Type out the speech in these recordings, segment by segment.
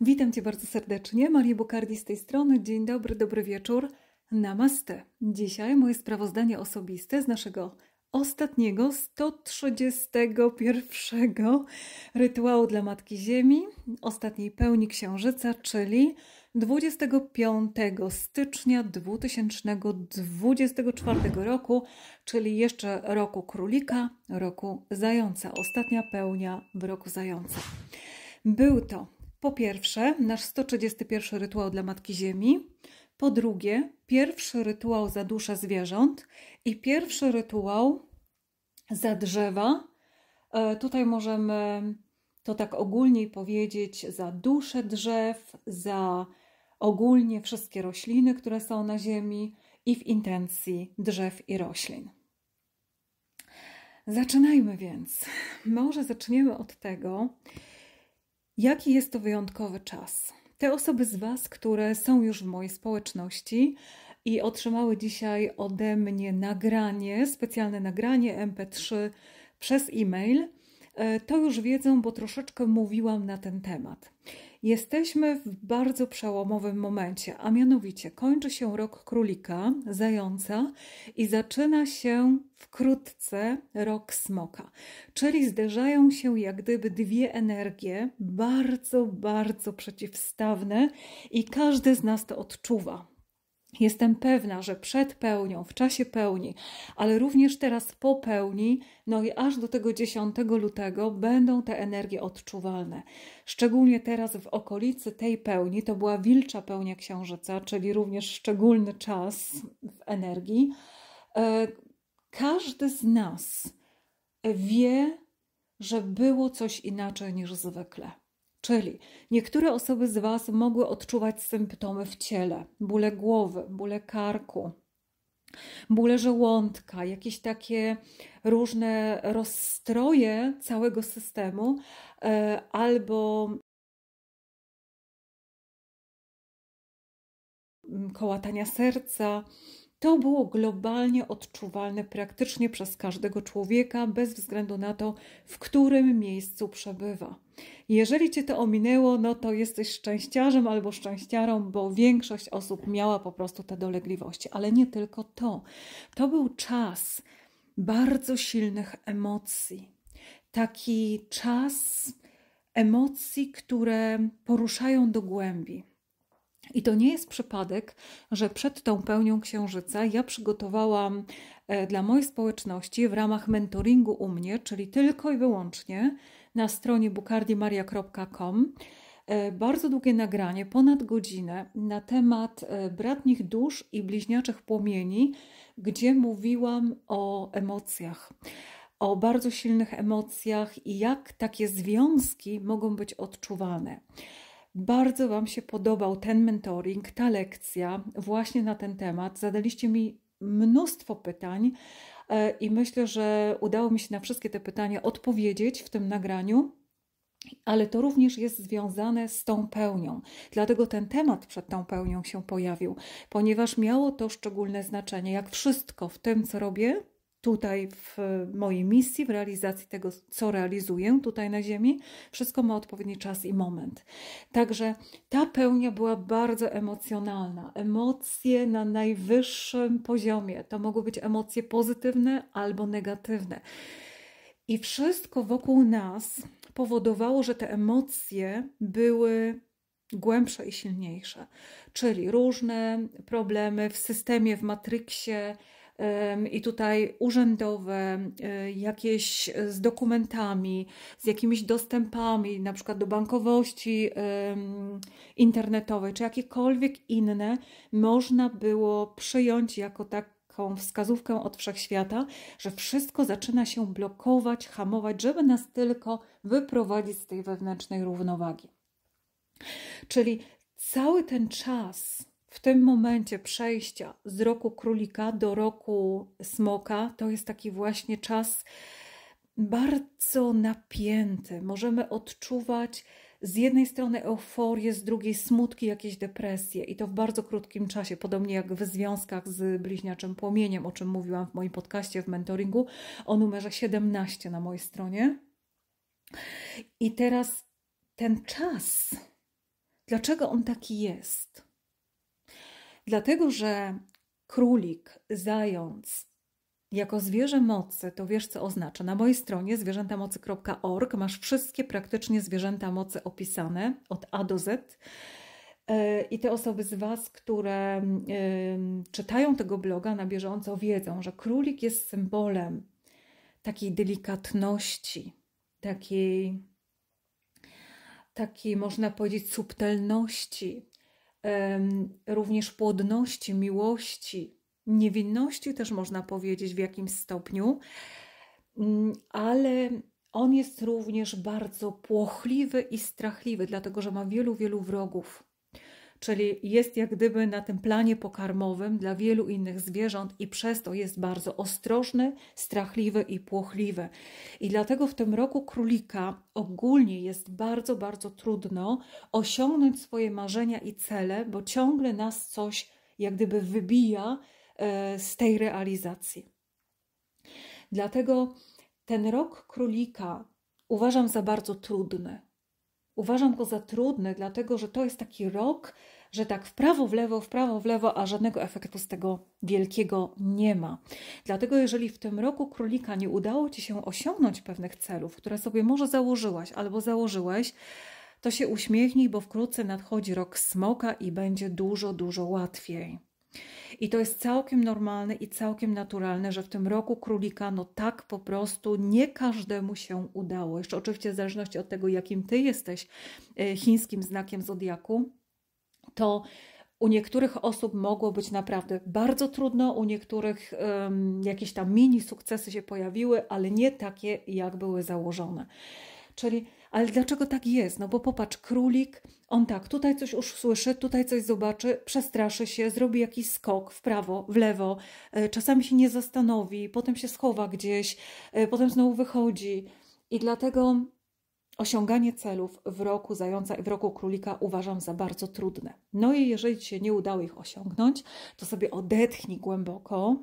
Witam Cię bardzo serdecznie, Maria Bukardi z tej strony. Dzień dobry, dobry wieczór. Namaste. Dzisiaj moje sprawozdanie osobiste z naszego ostatniego, 131 rytuału dla Matki Ziemi, ostatniej pełni księżyca, czyli 25 stycznia 2024 roku, czyli jeszcze roku królika, roku zająca, ostatnia pełnia w roku zająca. Był to po pierwsze, nasz 131 rytuał dla Matki Ziemi. Po drugie, pierwszy rytuał za dusze zwierząt i pierwszy rytuał za drzewa. E, tutaj możemy to tak ogólnie powiedzieć za dusze drzew, za ogólnie wszystkie rośliny, które są na ziemi i w intencji drzew i roślin. Zaczynajmy więc. Może zaczniemy od tego, Jaki jest to wyjątkowy czas? Te osoby z Was, które są już w mojej społeczności i otrzymały dzisiaj ode mnie nagranie, specjalne nagranie MP3 przez e-mail, e, to już wiedzą, bo troszeczkę mówiłam na ten temat. Jesteśmy w bardzo przełomowym momencie, a mianowicie kończy się rok królika, zająca i zaczyna się wkrótce rok smoka. Czyli zderzają się jak gdyby dwie energie, bardzo, bardzo przeciwstawne i każdy z nas to odczuwa. Jestem pewna, że przed pełnią, w czasie pełni, ale również teraz po pełni, no i aż do tego 10 lutego będą te energie odczuwalne. Szczególnie teraz w okolicy tej pełni, to była wilcza pełnia księżyca, czyli również szczególny czas w energii. E, każdy z nas wie, że było coś inaczej niż zwykle. Czyli niektóre osoby z Was mogły odczuwać symptomy w ciele, bóle głowy, bóle karku, bóle żołądka, jakieś takie różne rozstroje całego systemu e, albo mm, kołatania serca, to było globalnie odczuwalne praktycznie przez każdego człowieka, bez względu na to, w którym miejscu przebywa. Jeżeli cię to ominęło, no to jesteś szczęściarzem albo szczęściarą, bo większość osób miała po prostu te dolegliwości, ale nie tylko to. To był czas bardzo silnych emocji. Taki czas emocji, które poruszają do głębi. I to nie jest przypadek, że przed tą pełnią księżyca ja przygotowałam e, dla mojej społeczności w ramach mentoringu u mnie, czyli tylko i wyłącznie na stronie bukardimaria.com, e, bardzo długie nagranie, ponad godzinę, na temat e, bratnich dusz i bliźniaczych płomieni, gdzie mówiłam o emocjach o bardzo silnych emocjach i jak takie związki mogą być odczuwane. Bardzo Wam się podobał ten mentoring, ta lekcja właśnie na ten temat. Zadaliście mi mnóstwo pytań e, i myślę, że udało mi się na wszystkie te pytania odpowiedzieć w tym nagraniu. Ale to również jest związane z tą pełnią. Dlatego ten temat przed tą pełnią się pojawił, ponieważ miało to szczególne znaczenie. Jak wszystko w tym, co robię, tutaj w mojej misji, w realizacji tego, co realizuję tutaj na Ziemi. Wszystko ma odpowiedni czas i moment. Także ta pełnia była bardzo emocjonalna. Emocje na najwyższym poziomie. To mogły być emocje pozytywne albo negatywne. I wszystko wokół nas powodowało, że te emocje były głębsze i silniejsze, czyli różne problemy w systemie, w matryksie, i tutaj urzędowe, e, jakieś z dokumentami, z jakimiś dostępami, na przykład do bankowości internetowej, czy jakiekolwiek inne, można było przyjąć jako taką wskazówkę od wszechświata, że wszystko zaczyna się blokować, hamować, żeby nas tylko wyprowadzić z tej wewnętrznej równowagi. Czyli cały ten czas, w tym momencie przejścia z roku królika do roku smoka, to jest taki właśnie czas bardzo napięty. Możemy odczuwać z jednej strony euforię, z drugiej smutki, jakieś depresje i to w bardzo krótkim czasie, podobnie jak w związkach z bliźniaczym płomieniem, o czym mówiłam w moim podcaście, w mentoringu o numerze 17 na mojej stronie. I teraz ten czas, dlaczego on taki jest? Dlatego, że królik, zając, jako zwierzę mocy, to wiesz co oznacza. Na mojej stronie zwierzętamocy.org masz wszystkie praktycznie zwierzęta mocy opisane od A do Z. E, I te osoby z Was, które czytają tego bloga na bieżąco, wiedzą, że królik jest symbolem takiej delikatności, takiej, takiej można powiedzieć, subtelności, również płodności, miłości, niewinności też można powiedzieć w jakimś stopniu, mm, ale on jest również bardzo płochliwy i strachliwy, dlatego że ma wielu, wielu wrogów czyli jest jak gdyby na tym planie pokarmowym dla wielu innych zwierząt i przez to jest bardzo ostrożny, strachliwy i płochliwy. I dlatego w tym roku królika ogólnie jest bardzo, bardzo trudno osiągnąć swoje marzenia i cele, bo ciągle nas coś jak gdyby wybija e, z tej realizacji. Dlatego ten rok królika uważam za bardzo trudny. Uważam go za trudny, dlatego że to jest taki rok, że tak w prawo, w lewo, w prawo, w lewo, a żadnego efektu z tego wielkiego nie ma. Dlatego, jeżeli w tym roku królika nie udało ci się osiągnąć pewnych celów, które sobie może założyłaś albo założyłeś, to się uśmiechnij, bo wkrótce nadchodzi rok smoka i będzie dużo, dużo łatwiej. I to jest całkiem normalne i całkiem naturalne, że w tym roku królika, no tak po prostu nie każdemu się udało. Jeszcze oczywiście w zależności od tego, jakim ty jesteś e, chińskim znakiem zodiaku, to u niektórych osób mogło być naprawdę bardzo trudno, u niektórych um, jakieś tam mini sukcesy się pojawiły, ale nie takie, jak były założone. Czyli ale dlaczego tak jest? No bo popatrz, królik, on tak, tutaj coś już słyszy, tutaj coś zobaczy, przestraszy się, zrobi jakiś skok w prawo, w lewo, e, czasami się nie zastanowi, potem się schowa gdzieś, e, potem znowu wychodzi. I dlatego Osiąganie celów w roku zająca i w roku królika uważam za bardzo trudne. No i jeżeli Ci się nie udało ich osiągnąć, to sobie odetchnij głęboko,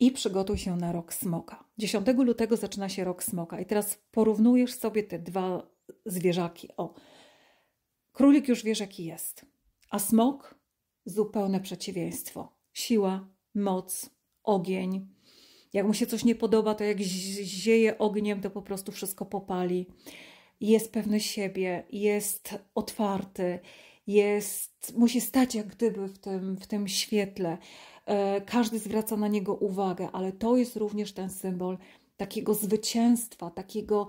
i przygotuj się na rok smoka. 10 lutego zaczyna się rok smoka i teraz porównujesz sobie te dwa zwierzaki. O, królik już wiesz jaki jest, a smok zupełne przeciwieństwo. Siła, moc, ogień. Jak mu się coś nie podoba, to jak zieje ogniem, to po prostu wszystko popali. Jest pewny siebie, jest otwarty, jest, musi stać jak gdyby w tym, w tym świetle. E, każdy zwraca na niego uwagę, ale to jest również ten symbol takiego zwycięstwa, takiego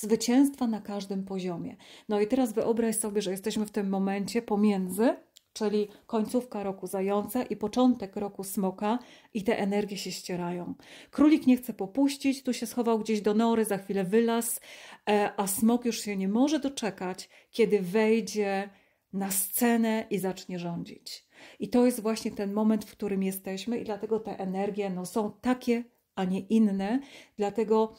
zwycięstwa na każdym poziomie. No i teraz wyobraź sobie, że jesteśmy w tym momencie pomiędzy czyli końcówka roku zająca i początek roku smoka i te energie się ścierają. Królik nie chce popuścić, tu się schował gdzieś do nory, za chwilę wylas, e, a smok już się nie może doczekać, kiedy wejdzie na scenę i zacznie rządzić. I to jest właśnie ten moment, w którym jesteśmy i dlatego te energie no, są takie, a nie inne, dlatego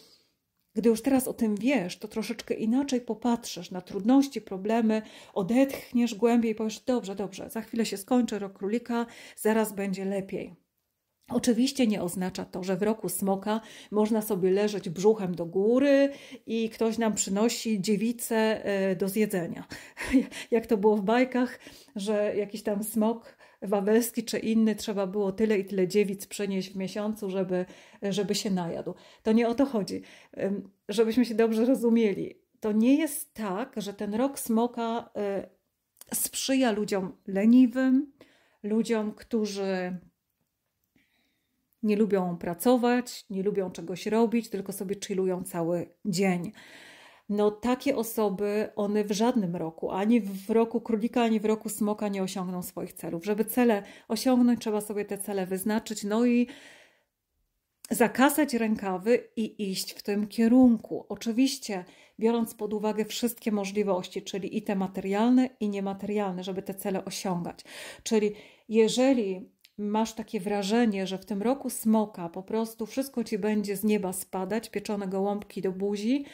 gdy już teraz o tym wiesz, to troszeczkę inaczej popatrzysz na trudności, problemy, odetchniesz głębiej i powiesz: Dobrze, dobrze, za chwilę się skończy rok królika, zaraz będzie lepiej. Oczywiście nie oznacza to, że w roku smoka można sobie leżeć brzuchem do góry i ktoś nam przynosi dziewicę e, do zjedzenia. Jak to było w bajkach, że jakiś tam smok wawelski czy inny, trzeba było tyle i tyle dziewic przenieść w miesiącu, żeby, żeby się najadł. To nie o to chodzi. Żebyśmy się dobrze rozumieli, to nie jest tak, że ten rok smoka e, sprzyja ludziom leniwym, ludziom, którzy nie lubią pracować, nie lubią czegoś robić, tylko sobie chillują cały dzień no takie osoby, one w żadnym roku, ani w roku królika, ani w roku smoka nie osiągną swoich celów. Żeby cele osiągnąć, trzeba sobie te cele wyznaczyć, no i zakasać rękawy i iść w tym kierunku. Oczywiście biorąc pod uwagę wszystkie możliwości, czyli i te materialne, i niematerialne, żeby te cele osiągać. Czyli jeżeli masz takie wrażenie, że w tym roku smoka po prostu wszystko ci będzie z nieba spadać, pieczone gołąbki do buzi,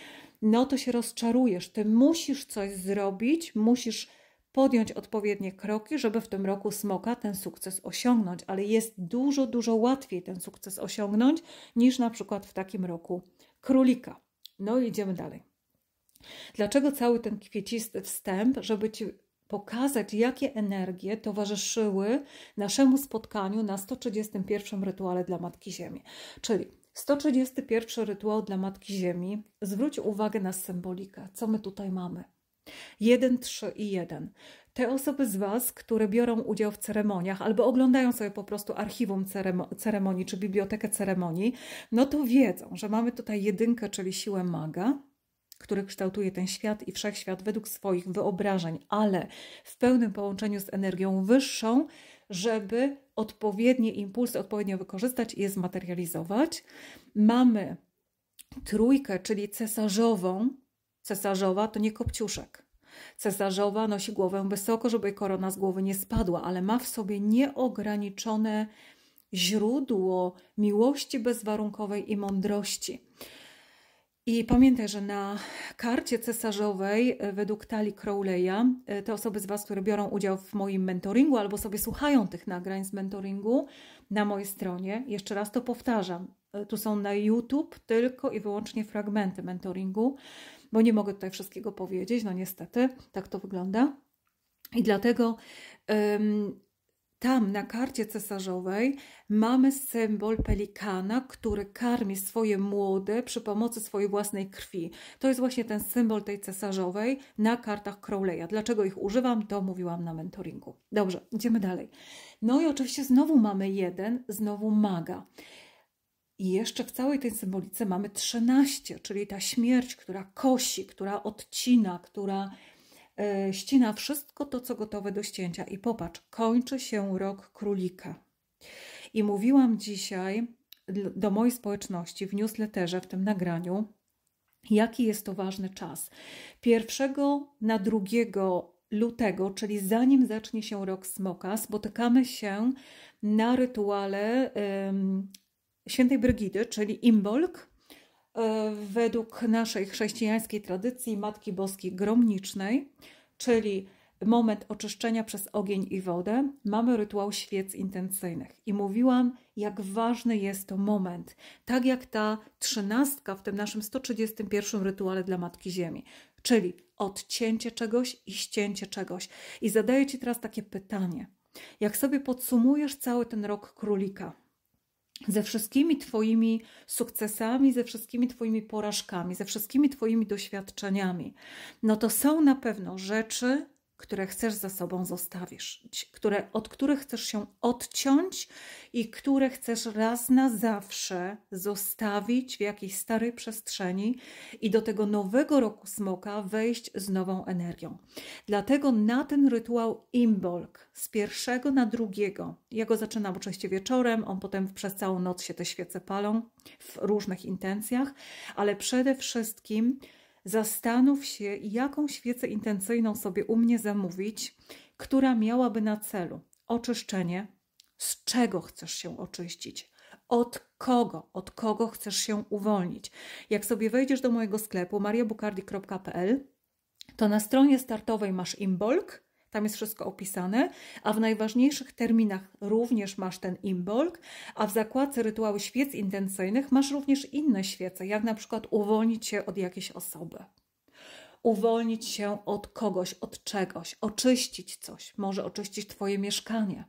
no to się rozczarujesz. Ty musisz coś zrobić, musisz podjąć odpowiednie kroki, żeby w tym roku smoka ten sukces osiągnąć, ale jest dużo, dużo łatwiej ten sukces osiągnąć niż na przykład w takim roku królika. No i idziemy dalej. Dlaczego cały ten kwiecisty wstęp, żeby ci pokazać, jakie energie towarzyszyły naszemu spotkaniu na 131 rytuale dla Matki Ziemi? Czyli 131 rytuał dla Matki Ziemi. Zwróć uwagę na symbolikę, co my tutaj mamy. 1, 3 i 1. Te osoby z Was, które biorą udział w ceremoniach albo oglądają sobie po prostu archiwum ceremonii czy bibliotekę ceremonii, no to wiedzą, że mamy tutaj jedynkę, czyli siłę maga, który kształtuje ten świat i wszechświat według swoich wyobrażeń, ale w pełnym połączeniu z energią wyższą, żeby odpowiednie impulsy odpowiednio wykorzystać i je zmaterializować. Mamy trójkę, czyli cesarzową. Cesarzowa to nie kopciuszek. Cesarzowa nosi głowę wysoko, żeby jej korona z głowy nie spadła, ale ma w sobie nieograniczone źródło miłości bezwarunkowej i mądrości. I pamiętaj, że na karcie cesarzowej e, według talii Crowley'a, e, te osoby z Was, które biorą udział w moim mentoringu albo sobie słuchają tych nagrań z mentoringu na mojej stronie, jeszcze raz to powtarzam, e, tu są na YouTube tylko i wyłącznie fragmenty mentoringu, bo nie mogę tutaj wszystkiego powiedzieć, no niestety, tak to wygląda. I dlatego tam na karcie cesarzowej mamy symbol pelikana, który karmi swoje młode przy pomocy swojej własnej krwi. To jest właśnie ten symbol tej cesarzowej na kartach Crowley'a. Dlaczego ich używam, to mówiłam na mentoringu. Dobrze, idziemy dalej. No i oczywiście znowu mamy jeden, znowu maga. I jeszcze w całej tej symbolice mamy 13, czyli ta śmierć, która kosi, która odcina, która E, ścina wszystko to, co gotowe do ścięcia. I popatrz, kończy się rok królika. I mówiłam dzisiaj do mojej społeczności w newsletterze, w tym nagraniu, jaki jest to ważny czas. Pierwszego na drugiego lutego, czyli zanim zacznie się rok smoka, spotykamy się na rytuale um, świętej Brygidy, czyli Imbolc, E, według naszej chrześcijańskiej tradycji Matki Boskiej Gromnicznej, czyli moment oczyszczenia przez ogień i wodę, mamy rytuał świec intencyjnych. I mówiłam, jak ważny jest to moment. Tak jak ta trzynastka w tym naszym 131 rytuale dla Matki Ziemi. Czyli odcięcie czegoś i ścięcie czegoś. I zadaję Ci teraz takie pytanie. Jak sobie podsumujesz cały ten rok królika, ze wszystkimi Twoimi sukcesami, ze wszystkimi Twoimi porażkami, ze wszystkimi Twoimi doświadczeniami, no to są na pewno rzeczy, które chcesz za sobą zostawić, które, od których chcesz się odciąć i które chcesz raz na zawsze zostawić w jakiejś starej przestrzeni i do tego nowego roku smoka wejść z nową energią. Dlatego na ten rytuał Imbolg z pierwszego na drugiego, ja go zaczynam oczywiście wieczorem, on potem przez całą noc się te świece palą w różnych intencjach, ale przede wszystkim Zastanów się, jaką świecę intencyjną sobie u mnie zamówić, która miałaby na celu oczyszczenie, z czego chcesz się oczyścić, od kogo, od kogo chcesz się uwolnić. Jak sobie wejdziesz do mojego sklepu mariabukardi.pl, to na stronie startowej masz imbolk, tam jest wszystko opisane, a w najważniejszych terminach również masz ten imbolg, a w zakładce rytuały świec intencyjnych masz również inne świece, jak na przykład uwolnić się od jakiejś osoby, uwolnić się od kogoś, od czegoś, oczyścić coś, może oczyścić Twoje mieszkanie.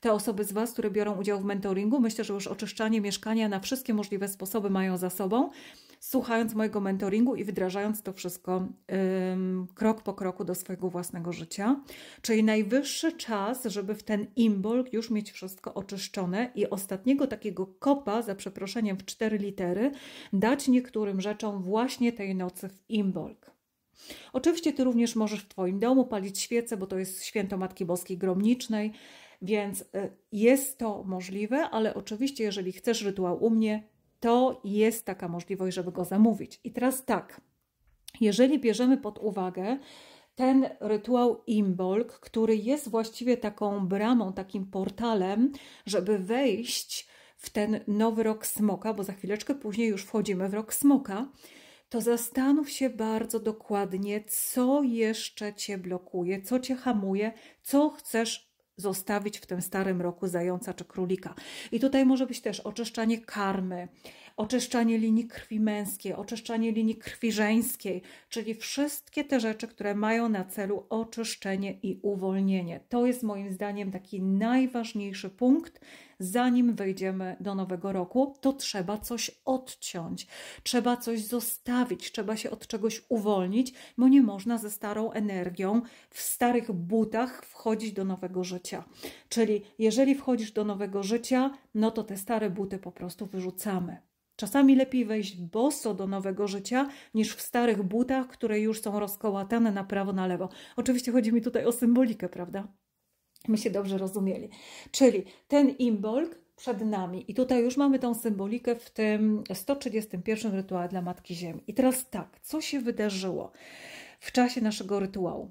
Te osoby z Was, które biorą udział w mentoringu, myślę, że już oczyszczanie mieszkania na wszystkie możliwe sposoby mają za sobą, słuchając mojego mentoringu i wdrażając to wszystko ym, krok po kroku do swojego własnego życia. Czyli najwyższy czas, żeby w ten imbolg już mieć wszystko oczyszczone i ostatniego takiego kopa, za przeproszeniem w cztery litery, dać niektórym rzeczom właśnie tej nocy w imbolg. Oczywiście Ty również możesz w Twoim domu palić świece, bo to jest święto Matki Boskiej Gromnicznej. Więc y, jest to możliwe, ale oczywiście, jeżeli chcesz rytuał u mnie, to jest taka możliwość, żeby go zamówić. I teraz tak, jeżeli bierzemy pod uwagę ten rytuał Imbolg, który jest właściwie taką bramą, takim portalem, żeby wejść w ten nowy rok smoka, bo za chwileczkę później już wchodzimy w rok smoka, to zastanów się bardzo dokładnie, co jeszcze cię blokuje, co cię hamuje, co chcesz zostawić w tym starym roku zająca czy królika. I tutaj może być też oczyszczanie karmy, oczyszczanie linii krwi męskiej, oczyszczanie linii krwi żeńskiej, czyli wszystkie te rzeczy, które mają na celu oczyszczenie i uwolnienie. To jest moim zdaniem taki najważniejszy punkt, zanim wejdziemy do nowego roku, to trzeba coś odciąć, trzeba coś zostawić, trzeba się od czegoś uwolnić, bo nie można ze starą energią w starych butach wchodzić do nowego życia. Czyli jeżeli wchodzisz do nowego życia, no to te stare buty po prostu wyrzucamy. Czasami lepiej wejść boso do nowego życia, niż w starych butach, które już są rozkołatane na prawo, na lewo. Oczywiście chodzi mi tutaj o symbolikę, prawda? My się dobrze rozumieli. Czyli ten imbolg przed nami. I tutaj już mamy tą symbolikę w tym 131 rytuale dla Matki Ziemi. I teraz tak, co się wydarzyło w czasie naszego rytuału?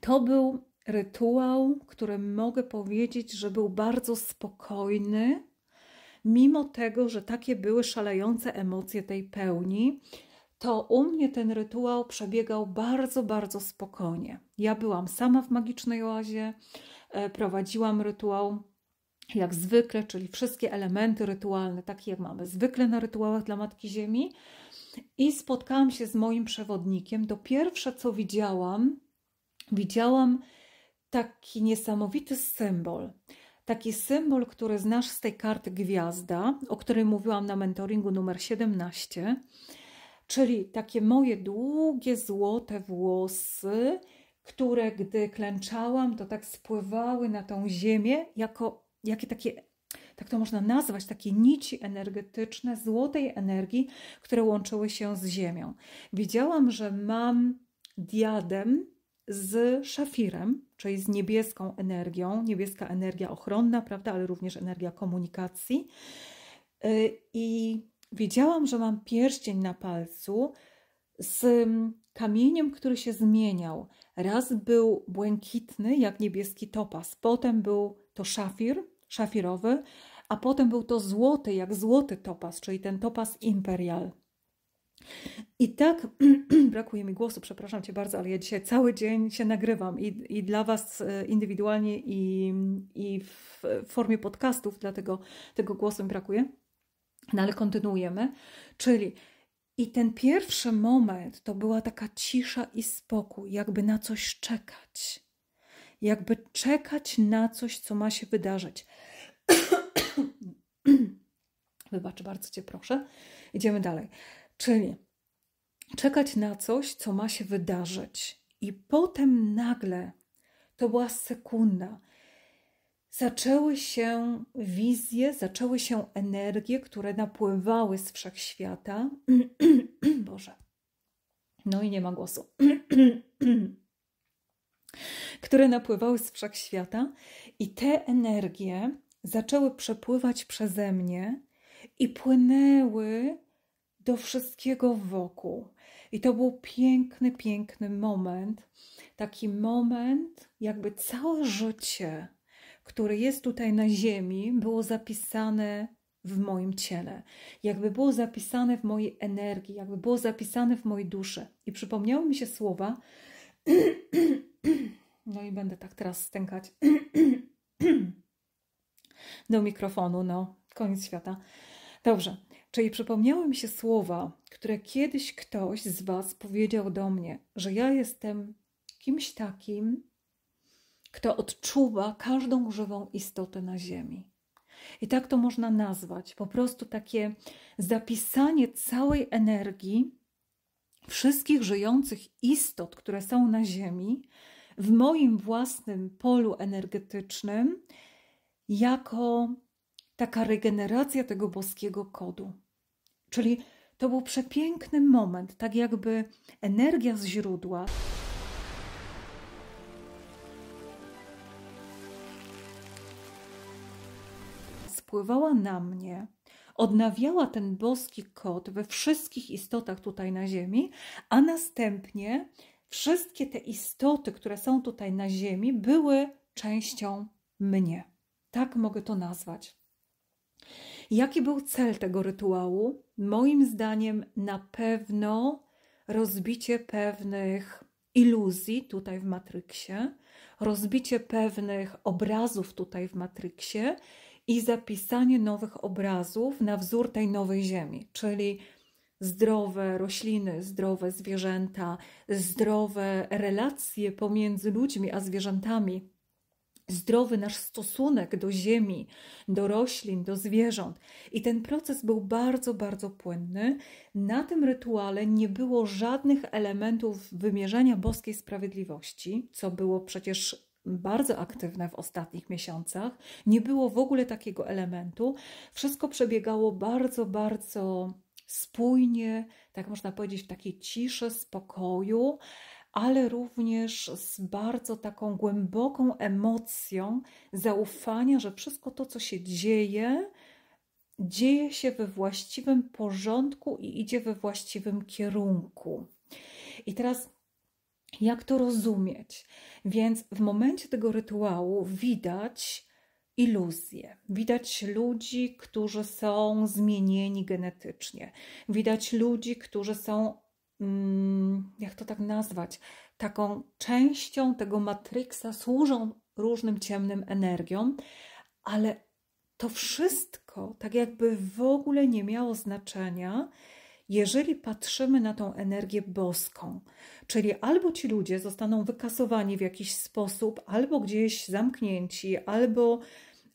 To był rytuał, który mogę powiedzieć, że był bardzo spokojny, mimo tego, że takie były szalejące emocje tej pełni, to u mnie ten rytuał przebiegał bardzo, bardzo spokojnie. Ja byłam sama w magicznej oazie, e, prowadziłam rytuał jak zwykle, czyli wszystkie elementy rytualne, takie jak mamy zwykle na rytuałach dla Matki Ziemi. I spotkałam się z moim przewodnikiem. To pierwsze, co widziałam, widziałam taki niesamowity symbol taki symbol, który znasz z tej karty gwiazda, o której mówiłam na mentoringu numer 17, czyli takie moje długie złote włosy, które gdy klęczałam, to tak spływały na tą ziemię, jako jakie takie, tak to można nazwać, takie nici energetyczne, złotej energii, które łączyły się z ziemią. Widziałam, że mam diadem, z szafirem, czyli z niebieską energią, niebieska energia ochronna, prawda, ale również energia komunikacji. Y, I wiedziałam, że mam pierścień na palcu z mm, kamieniem, który się zmieniał. Raz był błękitny, jak niebieski topas, potem był to szafir, szafirowy, a potem był to złoty, jak złoty topas, czyli ten topas imperial. I tak, brakuje mi głosu, przepraszam Cię bardzo, ale ja dzisiaj cały dzień się nagrywam i, i dla Was e, indywidualnie i, i w formie podcastów, dlatego tego głosu mi brakuje. No ale kontynuujemy. Czyli i ten pierwszy moment to była taka cisza i spokój, jakby na coś czekać. Jakby czekać na coś, co ma się wydarzyć. Wybacz bardzo Cię proszę. Idziemy dalej. Czyli czekać na coś, co ma się wydarzyć, i potem nagle to była sekunda. Zaczęły się wizje, zaczęły się energie, które napływały z wszechświata. Boże. No i nie ma głosu. które napływały z wszechświata, i te energie zaczęły przepływać przeze mnie i płynęły do wszystkiego wokół. I to był piękny, piękny moment. Taki moment, jakby całe życie, które jest tutaj na Ziemi, było zapisane w moim ciele, jakby było zapisane w mojej energii, jakby było zapisane w mojej duszy. I przypomniały mi się słowa. No i będę tak teraz stękać do mikrofonu, no, koniec świata. Dobrze. Czyli przypomniały mi się słowa, które kiedyś ktoś z Was powiedział do mnie, że ja jestem kimś takim, kto odczuwa każdą żywą istotę na Ziemi. I tak to można nazwać po prostu takie zapisanie całej energii wszystkich żyjących istot, które są na Ziemi, w moim własnym polu energetycznym, jako taka regeneracja tego boskiego kodu. Czyli to był przepiękny moment, tak jakby energia z źródła. Spływała na mnie, odnawiała ten boski kod we wszystkich istotach tutaj na Ziemi, a następnie wszystkie te istoty, które są tutaj na Ziemi, były częścią mnie. Tak mogę to nazwać. Jaki był cel tego rytuału? Moim zdaniem na pewno rozbicie pewnych iluzji tutaj w matryksie, rozbicie pewnych obrazów tutaj w matryksie i zapisanie nowych obrazów na wzór tej nowej ziemi, czyli zdrowe rośliny, zdrowe zwierzęta, zdrowe relacje pomiędzy ludźmi a zwierzętami, zdrowy nasz stosunek do ziemi, do roślin, do zwierząt. I ten proces był bardzo, bardzo płynny. Na tym rytuale nie było żadnych elementów wymierzania boskiej sprawiedliwości, co było przecież bardzo aktywne w ostatnich miesiącach. Nie było w ogóle takiego elementu. Wszystko przebiegało bardzo, bardzo spójnie, tak można powiedzieć, w takiej ciszy, spokoju ale również z bardzo taką głęboką emocją zaufania, że wszystko to, co się dzieje, dzieje się we właściwym porządku i idzie we właściwym kierunku. I teraz jak to rozumieć? Więc w momencie tego rytuału widać iluzje, widać ludzi, którzy są zmienieni genetycznie, widać ludzi, którzy są Mm, jak to tak nazwać, taką częścią tego matryksa, służą różnym ciemnym energiom, ale to wszystko tak jakby w ogóle nie miało znaczenia, jeżeli patrzymy na tą energię boską. Czyli albo ci ludzie zostaną wykasowani w jakiś sposób, albo gdzieś zamknięci, albo,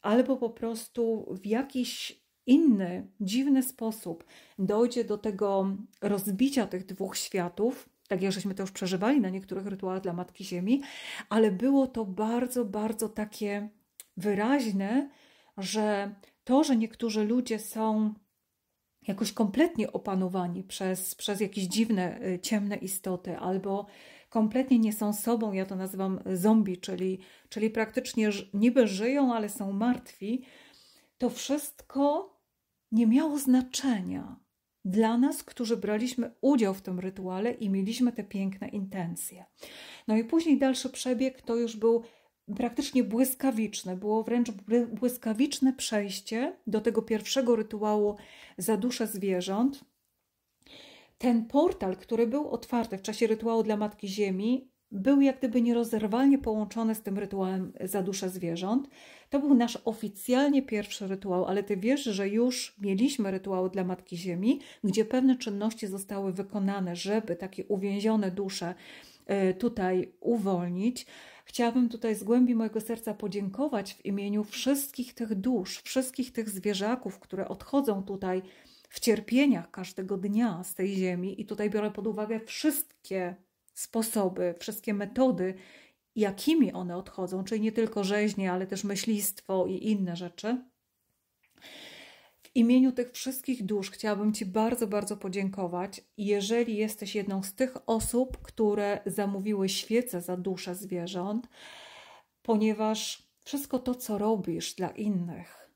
albo po prostu w jakiś inny, dziwny sposób dojdzie do tego rozbicia tych dwóch światów, tak jak żeśmy to już przeżywali na niektórych rytuałach dla Matki Ziemi, ale było to bardzo, bardzo takie wyraźne, że to, że niektórzy ludzie są jakoś kompletnie opanowani przez, przez jakieś dziwne, y, ciemne istoty, albo kompletnie nie są sobą, ja to nazywam zombie, czyli, czyli praktycznie niby żyją, ale są martwi, to wszystko nie miało znaczenia dla nas, którzy braliśmy udział w tym rytuale i mieliśmy te piękne intencje. No i później dalszy przebieg to już był praktycznie błyskawiczny, było wręcz błyskawiczne przejście do tego pierwszego rytuału za duszę zwierząt. Ten portal, który był otwarty w czasie rytuału dla Matki Ziemi, był jak gdyby nierozerwalnie połączone z tym rytuałem duszę zwierząt. To był nasz oficjalnie pierwszy rytuał, ale ty wiesz, że już mieliśmy rytuały dla Matki Ziemi, gdzie pewne czynności zostały wykonane, żeby takie uwięzione dusze e, tutaj uwolnić. Chciałabym tutaj z głębi mojego serca podziękować w imieniu wszystkich tych dusz, wszystkich tych zwierzaków, które odchodzą tutaj w cierpieniach każdego dnia z tej ziemi i tutaj biorę pod uwagę wszystkie sposoby, wszystkie metody, jakimi one odchodzą, czyli nie tylko rzeźnie, ale też myślistwo i inne rzeczy. W imieniu tych wszystkich dusz chciałabym Ci bardzo, bardzo podziękować. Jeżeli jesteś jedną z tych osób, które zamówiły świece za duszę zwierząt, ponieważ wszystko to, co robisz dla innych,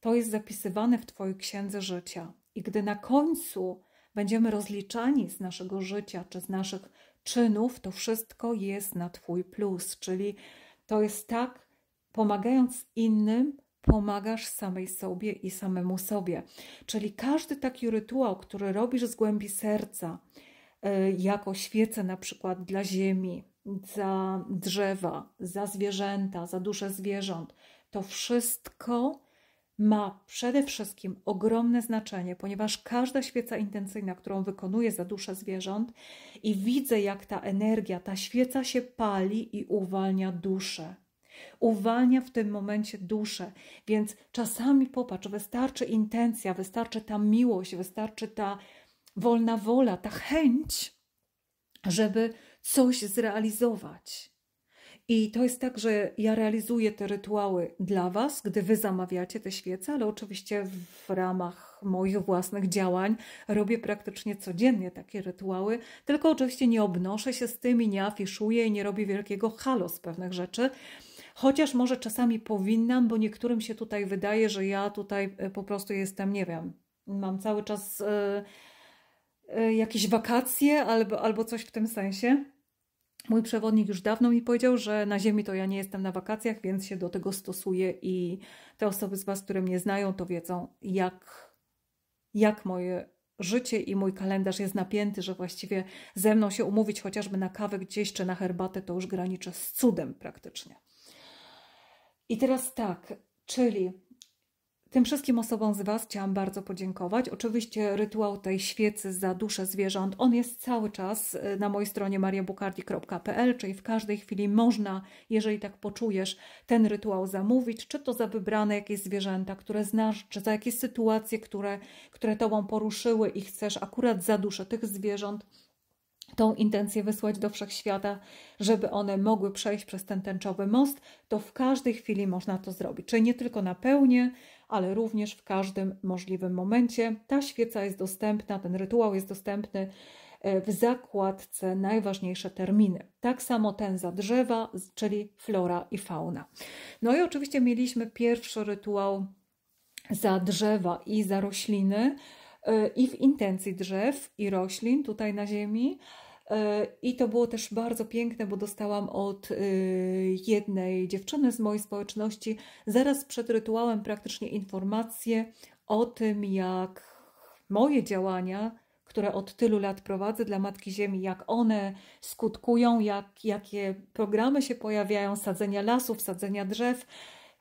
to jest zapisywane w Twojej księdze życia. I gdy na końcu będziemy rozliczani z naszego życia czy z naszych czynów, to wszystko jest na Twój plus. Czyli to jest tak, pomagając innym, pomagasz samej sobie i samemu sobie. Czyli każdy taki rytuał, który robisz z głębi serca, y, jako świece na przykład dla ziemi, za drzewa, za zwierzęta, za dusze zwierząt, to wszystko ma przede wszystkim ogromne znaczenie, ponieważ każda świeca intencyjna, którą wykonuję za duszę zwierząt i widzę, jak ta energia, ta świeca się pali i uwalnia duszę. Uwalnia w tym momencie duszę, więc czasami popatrz, wystarczy intencja, wystarczy ta miłość, wystarczy ta wolna wola, ta chęć, żeby coś zrealizować. I to jest tak, że ja realizuję te rytuały dla Was, gdy Wy zamawiacie te świece, ale oczywiście w ramach moich własnych działań robię praktycznie codziennie takie rytuały, tylko oczywiście nie obnoszę się z tymi, nie afiszuję i nie robię wielkiego halo z pewnych rzeczy. Chociaż może czasami powinnam, bo niektórym się tutaj wydaje, że ja tutaj e, po prostu jestem, nie wiem, mam cały czas. Yy, jakieś wakacje albo, albo coś w tym sensie. Mój przewodnik już dawno mi powiedział, że na ziemi to ja nie jestem na wakacjach, więc się do tego stosuję i te osoby z Was, które mnie znają, to wiedzą, jak, jak moje życie i mój kalendarz jest napięty, że właściwie ze mną się umówić chociażby na kawę gdzieś czy na herbatę, to już graniczy z cudem praktycznie. I teraz tak, czyli tym wszystkim osobom z Was chciałam bardzo podziękować. Oczywiście rytuał tej świecy za duszę zwierząt, on jest cały czas y, na mojej stronie mariabukardi.pl, czyli w każdej chwili można, jeżeli tak poczujesz, ten rytuał zamówić, czy to za wybrane jakieś zwierzęta, które znasz, czy za jakieś sytuacje, które, które Tobą poruszyły i chcesz akurat za duszę tych zwierząt tą intencję wysłać do wszechświata, żeby one mogły przejść przez ten tęczowy most, to w każdej chwili można to zrobić. Czyli nie tylko na pełnię, ale również w każdym możliwym momencie. Ta świeca jest dostępna, ten rytuał jest dostępny e, w zakładce najważniejsze terminy. Tak samo ten za drzewa, czyli flora i fauna. No i oczywiście mieliśmy pierwszy rytuał za drzewa i za rośliny e, i w intencji drzew i roślin tutaj na ziemi, E, I to było też bardzo piękne, bo dostałam od e, jednej dziewczyny z mojej społeczności zaraz przed rytuałem praktycznie informacje o tym, jak moje działania, które od tylu lat prowadzę dla Matki Ziemi, jak one skutkują, jak, jakie programy się pojawiają, sadzenia lasów, sadzenia drzew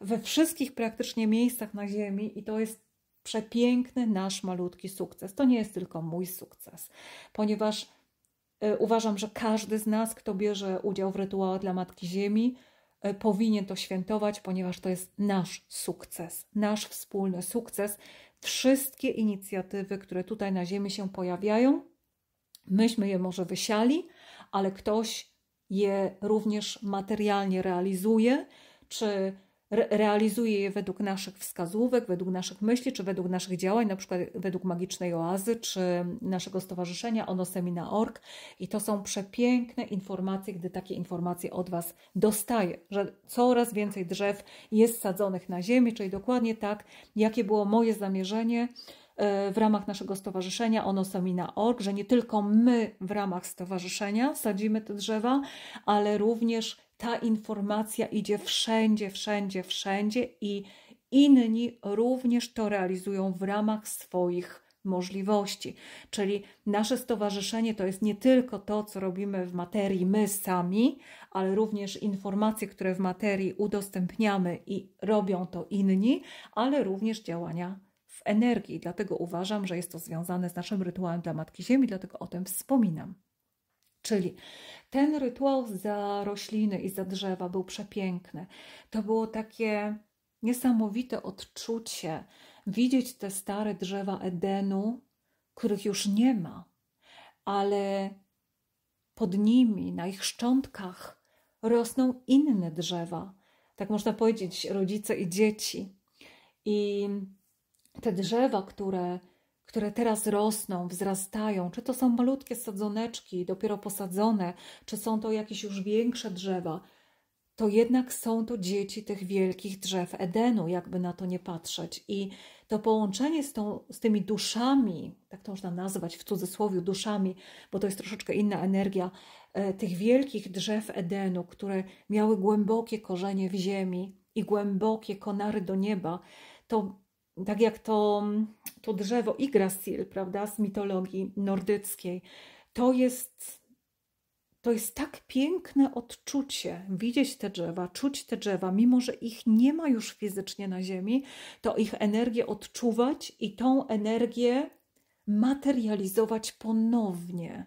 we wszystkich praktycznie miejscach na Ziemi i to jest przepiękny nasz malutki sukces. To nie jest tylko mój sukces, ponieważ E, uważam, że każdy z nas, kto bierze udział w rytuałach dla Matki Ziemi, e, powinien to świętować, ponieważ to jest nasz sukces, nasz wspólny sukces. Wszystkie inicjatywy, które tutaj na Ziemi się pojawiają, myśmy je może wysiali, ale ktoś je również materialnie realizuje, czy realizuje je według naszych wskazówek, według naszych myśli, czy według naszych działań, na przykład według Magicznej Oazy, czy naszego stowarzyszenia onosemina.org. I to są przepiękne informacje, gdy takie informacje od Was dostaję, że coraz więcej drzew jest sadzonych na ziemi, czyli dokładnie tak, jakie było moje zamierzenie e, w ramach naszego stowarzyszenia onosemina.org, że nie tylko my w ramach stowarzyszenia sadzimy te drzewa, ale również ta informacja idzie wszędzie, wszędzie, wszędzie i inni również to realizują w ramach swoich możliwości. Czyli nasze stowarzyszenie to jest nie tylko to, co robimy w materii my sami, ale również informacje, które w materii udostępniamy i robią to inni, ale również działania w energii. Dlatego uważam, że jest to związane z naszym rytuałem dla Matki Ziemi, dlatego o tym wspominam. Czyli ten rytuał za rośliny i za drzewa był przepiękny. To było takie niesamowite odczucie widzieć te stare drzewa Edenu, których już nie ma, ale pod nimi, na ich szczątkach rosną inne drzewa. Tak można powiedzieć, rodzice i dzieci. I te drzewa, które które teraz rosną, wzrastają, czy to są malutkie sadzoneczki, dopiero posadzone, czy są to jakieś już większe drzewa, to jednak są to dzieci tych wielkich drzew Edenu, jakby na to nie patrzeć. I to połączenie z, tą, z tymi duszami, tak to można nazwać w cudzysłowie duszami, bo to jest troszeczkę inna energia, e, tych wielkich drzew Edenu, które miały głębokie korzenie w ziemi i głębokie konary do nieba, to tak jak to, to drzewo Yggdrasil, prawda, z mitologii nordyckiej, to jest, to jest tak piękne odczucie widzieć te drzewa, czuć te drzewa, mimo że ich nie ma już fizycznie na ziemi, to ich energię odczuwać i tą energię materializować ponownie.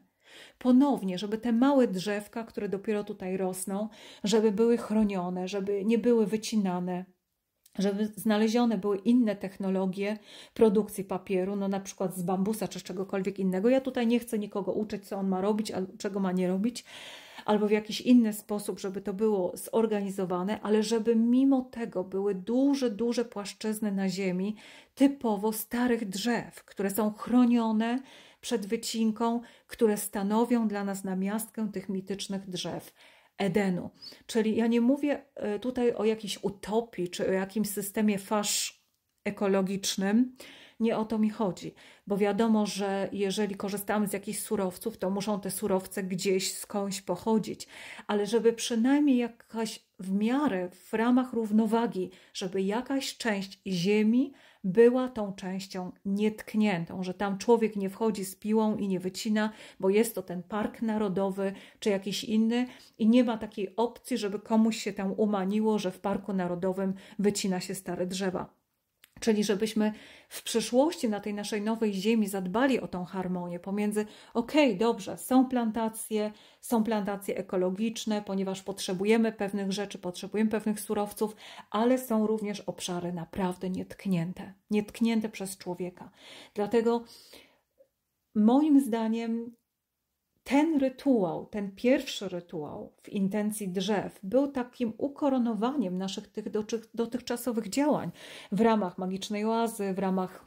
Ponownie, żeby te małe drzewka, które dopiero tutaj rosną, żeby były chronione, żeby nie były wycinane, żeby znalezione były inne technologie produkcji papieru, no na przykład z bambusa czy z czegokolwiek innego. Ja tutaj nie chcę nikogo uczyć, co on ma robić, albo czego ma nie robić, albo w jakiś inny sposób, żeby to było zorganizowane, ale żeby mimo tego były duże, duże płaszczyzny na ziemi, typowo starych drzew, które są chronione przed wycinką, które stanowią dla nas namiastkę tych mitycznych drzew. Edenu. Czyli ja nie mówię e, tutaj o jakiejś utopii czy o jakimś systemie fasz ekologicznym. Nie o to mi chodzi, bo wiadomo, że jeżeli korzystamy z jakichś surowców, to muszą te surowce gdzieś skądś pochodzić, ale żeby przynajmniej jakaś w miarę w ramach równowagi, żeby jakaś część ziemi była tą częścią nietkniętą, że tam człowiek nie wchodzi z piłą i nie wycina, bo jest to ten park narodowy czy jakiś inny i nie ma takiej opcji, żeby komuś się tam umaniło, że w parku narodowym wycina się stare drzewa. Czyli żebyśmy w przyszłości na tej naszej nowej ziemi zadbali o tą harmonię pomiędzy, okej, okay, dobrze, są plantacje, są plantacje ekologiczne, ponieważ potrzebujemy pewnych rzeczy, potrzebujemy pewnych surowców, ale są również obszary naprawdę nietknięte, nietknięte przez człowieka. Dlatego moim zdaniem ten rytuał, ten pierwszy rytuał w intencji drzew był takim ukoronowaniem naszych tych dotychczasowych działań w ramach magicznej oazy, w ramach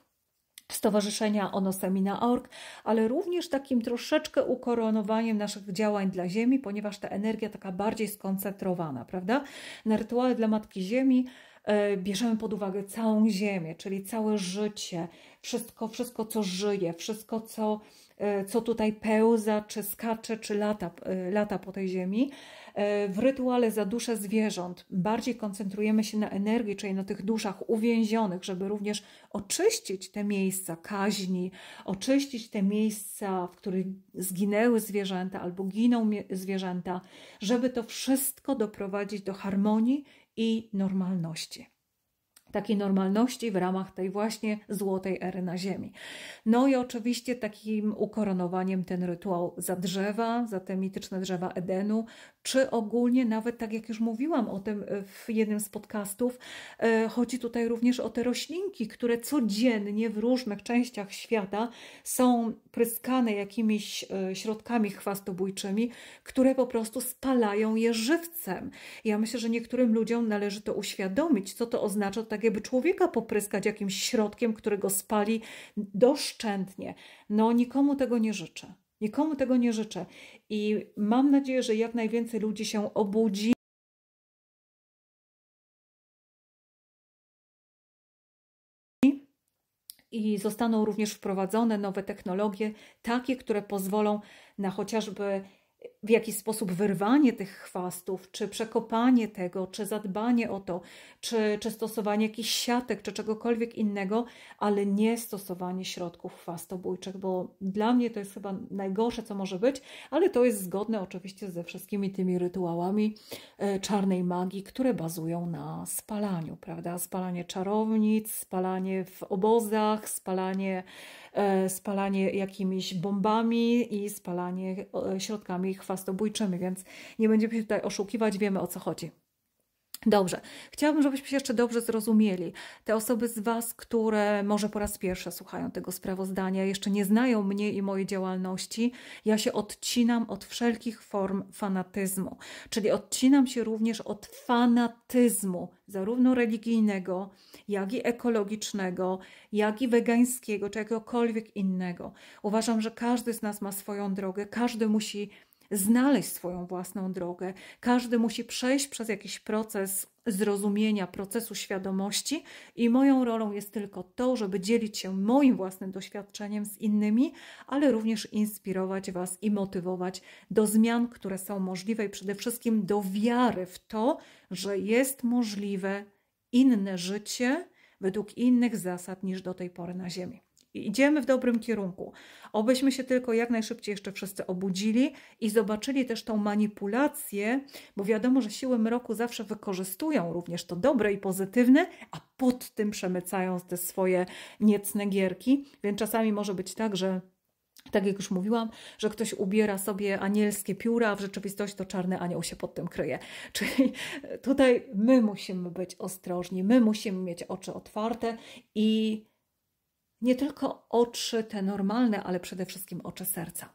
Stowarzyszenia Onosemina.org, ale również takim troszeczkę ukoronowaniem naszych działań dla Ziemi, ponieważ ta energia taka bardziej skoncentrowana, prawda? Na rytuale dla Matki Ziemi e, bierzemy pod uwagę całą Ziemię, czyli całe życie, wszystko, wszystko co żyje, wszystko co E, co tutaj pełza, czy skacze, czy lata, e, lata po tej ziemi. E, w rytuale za dusze zwierząt bardziej koncentrujemy się na energii, czyli na tych duszach uwięzionych, żeby również oczyścić te miejsca kaźni, oczyścić te miejsca, w których zginęły zwierzęta albo giną zwierzęta, żeby to wszystko doprowadzić do harmonii i normalności takiej normalności w ramach tej właśnie złotej ery na Ziemi. No i oczywiście takim ukoronowaniem ten rytuał za drzewa, za te mityczne drzewa Edenu, czy ogólnie nawet, tak jak już mówiłam o tym e, w jednym z podcastów, e, chodzi tutaj również o te roślinki, które codziennie w różnych częściach świata są pryskane jakimiś e, środkami chwastobójczymi, które po prostu spalają je żywcem. Ja myślę, że niektórym ludziom należy to uświadomić, co to oznacza, tak tak jakby człowieka popryskać jakimś środkiem, którego spali doszczętnie. No nikomu tego nie życzę. Nikomu tego nie życzę. I mam nadzieję, że jak najwięcej ludzi się obudzi. i zostaną również wprowadzone nowe technologie, takie, które pozwolą na chociażby w jakiś sposób wyrwanie tych chwastów, czy przekopanie tego, czy zadbanie o to, czy, czy stosowanie jakichś siatek, czy czegokolwiek innego, ale nie stosowanie środków chwastobójczych, bo dla mnie to jest chyba najgorsze, co może być, ale to jest zgodne oczywiście ze wszystkimi tymi rytuałami e, czarnej magii, które bazują na spalaniu, prawda? Spalanie czarownic, spalanie w obozach, spalanie, e, spalanie jakimiś bombami i spalanie e, środkami chwastobójczymi chwastobójczymi, więc nie będziemy się tutaj oszukiwać, wiemy o co chodzi. Dobrze. Chciałabym, żebyśmy się jeszcze dobrze zrozumieli. Te osoby z Was, które może po raz pierwszy słuchają tego sprawozdania, jeszcze nie znają mnie i mojej działalności, ja się odcinam od wszelkich form fanatyzmu. Czyli odcinam się również od fanatyzmu, zarówno religijnego, jak i ekologicznego, jak i wegańskiego, czy jakiegokolwiek innego. Uważam, że każdy z nas ma swoją drogę, każdy musi znaleźć swoją własną drogę. Każdy musi przejść przez jakiś proces zrozumienia, procesu świadomości, i moją rolą jest tylko to, żeby dzielić się moim własnym doświadczeniem z innymi, ale również inspirować Was i motywować do zmian, które są możliwe, i przede wszystkim do wiary w to, że jest możliwe inne życie według innych zasad niż do tej pory na Ziemi idziemy w dobrym kierunku. Obyśmy się tylko jak najszybciej jeszcze wszyscy obudzili i zobaczyli też tą manipulację, bo wiadomo, że siły mroku zawsze wykorzystują również to dobre i pozytywne, a pod tym przemycają te swoje niecne gierki. Więc czasami może być tak, że tak jak już mówiłam, że ktoś ubiera sobie anielskie pióra, a w rzeczywistości to czarny anioł się pod tym kryje. Czyli tutaj my musimy być ostrożni, my musimy mieć oczy otwarte i nie tylko oczy te normalne, ale przede wszystkim oczy serca.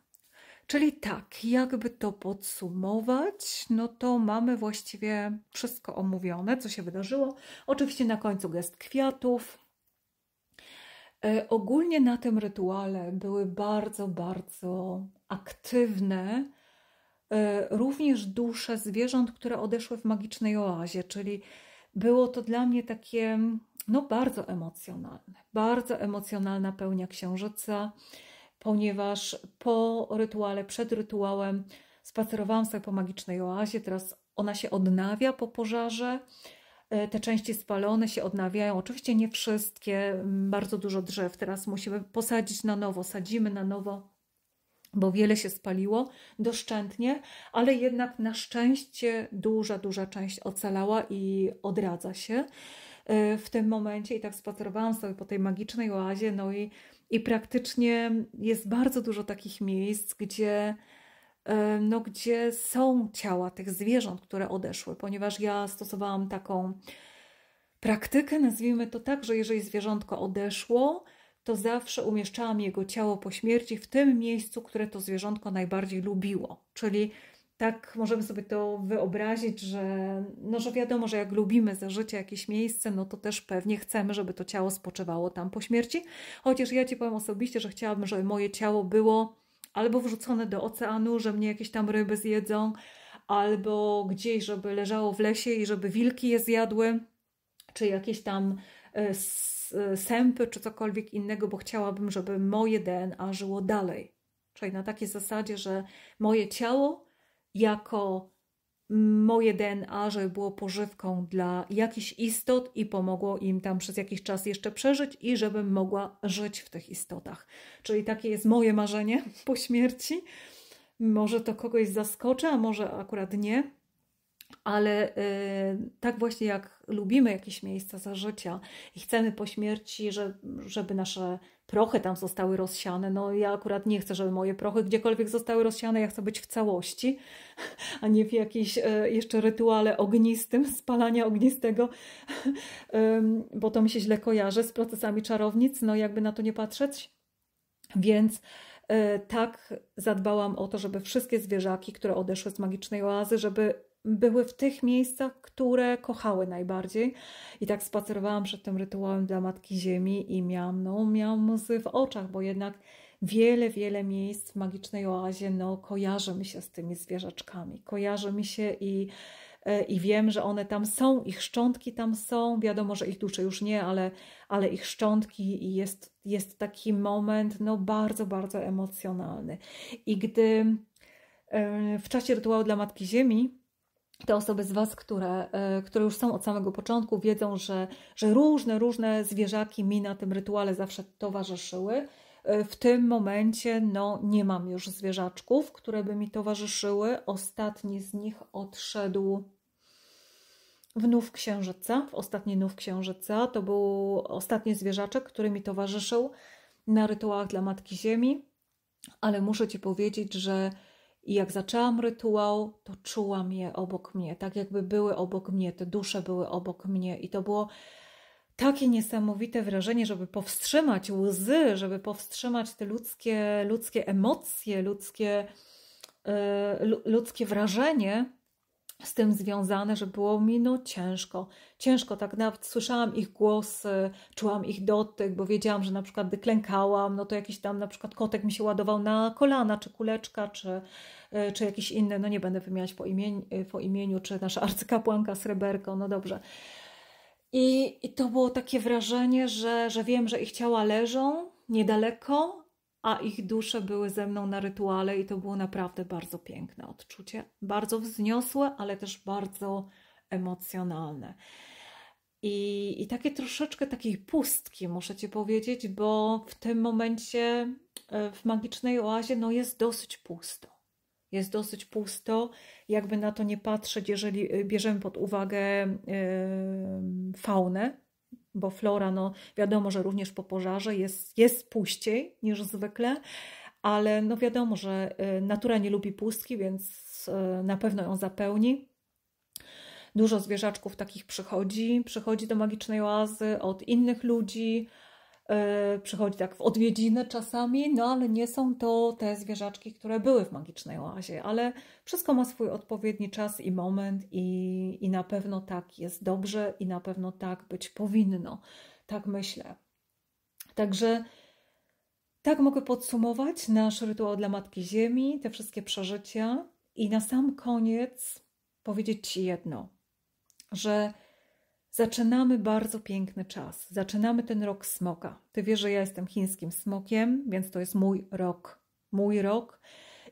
Czyli tak, jakby to podsumować, no to mamy właściwie wszystko omówione, co się wydarzyło. Oczywiście na końcu gest kwiatów. E, ogólnie na tym rytuale były bardzo, bardzo aktywne e, również dusze zwierząt, które odeszły w magicznej oazie, czyli było to dla mnie takie no, bardzo emocjonalne. Bardzo emocjonalna pełnia księżyca, ponieważ po rytuale, przed rytuałem spacerowałam sobie po magicznej oazie. Teraz ona się odnawia po pożarze. E, te części spalone się odnawiają. Oczywiście nie wszystkie, bardzo dużo drzew. Teraz musimy posadzić na nowo, sadzimy na nowo bo wiele się spaliło doszczętnie, ale jednak na szczęście duża, duża część ocalała i odradza się e, w tym momencie. I tak spacerowałam sobie po tej magicznej oazie, no i, i praktycznie jest bardzo dużo takich miejsc, gdzie e, no, gdzie są ciała tych zwierząt, które odeszły, ponieważ ja stosowałam taką praktykę, nazwijmy to tak, że jeżeli zwierzątko odeszło, to zawsze umieszczałam jego ciało po śmierci w tym miejscu, które to zwierzątko najbardziej lubiło. Czyli tak możemy sobie to wyobrazić, że, no, że wiadomo, że jak lubimy za życie jakieś miejsce, no to też pewnie chcemy, żeby to ciało spoczywało tam po śmierci. Chociaż ja Ci powiem osobiście, że chciałabym, żeby moje ciało było albo wrzucone do oceanu, że mnie jakieś tam ryby zjedzą, albo gdzieś, żeby leżało w lesie i żeby wilki je zjadły, czy jakieś tam. E, Y, sępy czy cokolwiek innego, bo chciałabym, żeby moje DNA żyło dalej. Czyli na takiej zasadzie, że moje ciało jako moje DNA, żeby było pożywką dla jakichś istot i pomogło im tam przez jakiś czas jeszcze przeżyć i żebym mogła żyć w tych istotach. Czyli takie jest moje marzenie po śmierci. Może to kogoś zaskoczy, a może akurat nie ale y, tak właśnie jak lubimy jakieś miejsca za życia i chcemy po śmierci, że, żeby nasze prochy tam zostały rozsiane, no ja akurat nie chcę, żeby moje prochy gdziekolwiek zostały rozsiane, ja chcę być w całości, a nie w jakimś y, jeszcze rytuale ognistym, spalania ognistego, bo to mi się źle kojarzy z procesami czarownic, no jakby na to nie patrzeć, więc y, tak zadbałam o to, żeby wszystkie zwierzaki, które odeszły z magicznej oazy, żeby były w tych miejscach, które kochały najbardziej. I tak spacerowałam przed tym rytuałem dla Matki Ziemi i miałam, no, miałam łzy w oczach, bo jednak wiele, wiele miejsc w magicznej oazie no, kojarzy mi się z tymi zwierzaczkami. Kojarzy mi się i, e, i wiem, że one tam są, ich szczątki tam są. Wiadomo, że ich dusze już nie, ale, ale ich szczątki i jest, jest taki moment no, bardzo, bardzo emocjonalny. I gdy e, w czasie rytuału dla Matki Ziemi te osoby z Was, które, e, które już są od samego początku, wiedzą, że, że różne, różne zwierzaki mi na tym rytuale zawsze towarzyszyły. E, w tym momencie no, nie mam już zwierzaczków, które by mi towarzyszyły. Ostatni z nich odszedł w nów księżyca, w ostatni nów księżyca. To był ostatni zwierzaczek, który mi towarzyszył na rytuałach dla Matki Ziemi. Ale muszę Ci powiedzieć, że i jak zaczęłam rytuał, to czułam je obok mnie, tak jakby były obok mnie, te dusze były obok mnie, i to było takie niesamowite wrażenie, żeby powstrzymać łzy, żeby powstrzymać te ludzkie, ludzkie emocje, ludzkie, yy, ludzkie wrażenie z tym związane, że było mi no ciężko. Ciężko, tak nawet słyszałam ich głosy, czułam ich dotyk, bo wiedziałam, że na przykład gdy klękałam, no to jakiś tam na przykład kotek mi się ładował na kolana, czy kuleczka, czy, e, czy jakiś inny, no nie będę wymieniać po, imieniu, e, po imieniu, czy nasza arcykapłanka Sreberko, no dobrze. I, I to było takie wrażenie, że, że wiem, że ich ciała leżą niedaleko, a ich dusze były ze mną na rytuale i to było naprawdę bardzo piękne odczucie. Bardzo wzniosłe, ale też bardzo emocjonalne. I, i takie troszeczkę takiej pustki, muszę Ci powiedzieć, bo w tym momencie e, w magicznej oazie no, jest dosyć pusto. Jest dosyć pusto, jakby na to nie patrzeć, jeżeli e, bierzemy pod uwagę yy, faunę, bo flora, no wiadomo, że również po pożarze jest, jest puściej niż zwykle, ale no wiadomo, że y, natura nie lubi pustki, więc y, na pewno ją zapełni. Dużo zwierzaczków takich przychodzi, przychodzi do magicznej oazy od innych ludzi, E, przychodzi tak w odwiedziny czasami, no ale nie są to te zwierzaczki, które były w magicznej oazie, ale wszystko ma swój odpowiedni czas i moment i, i na pewno tak jest dobrze i na pewno tak być powinno. Tak myślę. Także tak mogę podsumować nasz rytuał dla Matki Ziemi, te wszystkie przeżycia i na sam koniec powiedzieć Ci jedno, że Zaczynamy bardzo piękny czas. Zaczynamy ten rok smoka. Ty wiesz, że ja jestem chińskim smokiem, więc to jest mój rok. Mój rok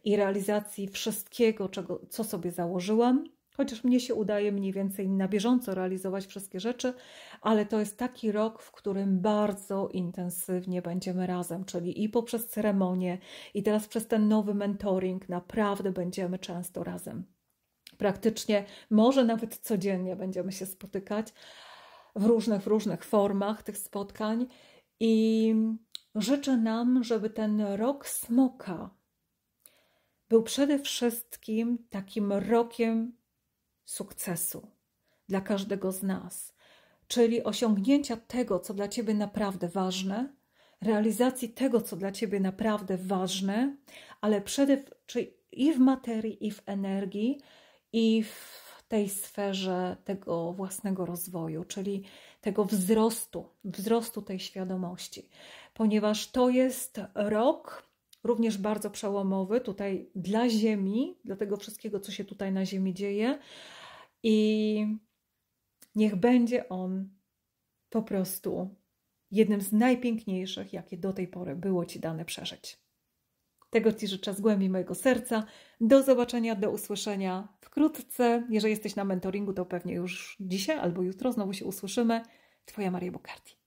i realizacji wszystkiego, czego, co sobie założyłam. Chociaż mnie się udaje mniej więcej na bieżąco realizować wszystkie rzeczy, ale to jest taki rok, w którym bardzo intensywnie będziemy razem, czyli i poprzez ceremonię, i teraz przez ten nowy mentoring naprawdę będziemy często razem praktycznie, może nawet codziennie będziemy się spotykać w różnych, różnych formach tych spotkań. I życzę nam, żeby ten rok smoka był przede wszystkim takim rokiem sukcesu dla każdego z nas, czyli osiągnięcia tego, co dla Ciebie naprawdę ważne, realizacji tego, co dla Ciebie naprawdę ważne, ale przede wszystkim i w materii, i w energii, i w tej sferze tego własnego rozwoju, czyli tego wzrostu, wzrostu tej świadomości, ponieważ to jest rok również bardzo przełomowy tutaj dla Ziemi, dla tego wszystkiego, co się tutaj na Ziemi dzieje i niech będzie on po prostu jednym z najpiękniejszych, jakie do tej pory było Ci dane przeżyć. Tego Ci życzę z głębi mojego serca. Do zobaczenia, do usłyszenia wkrótce. Jeżeli jesteś na mentoringu, to pewnie już dzisiaj albo jutro znowu się usłyszymy. Twoja Maria Bukarti.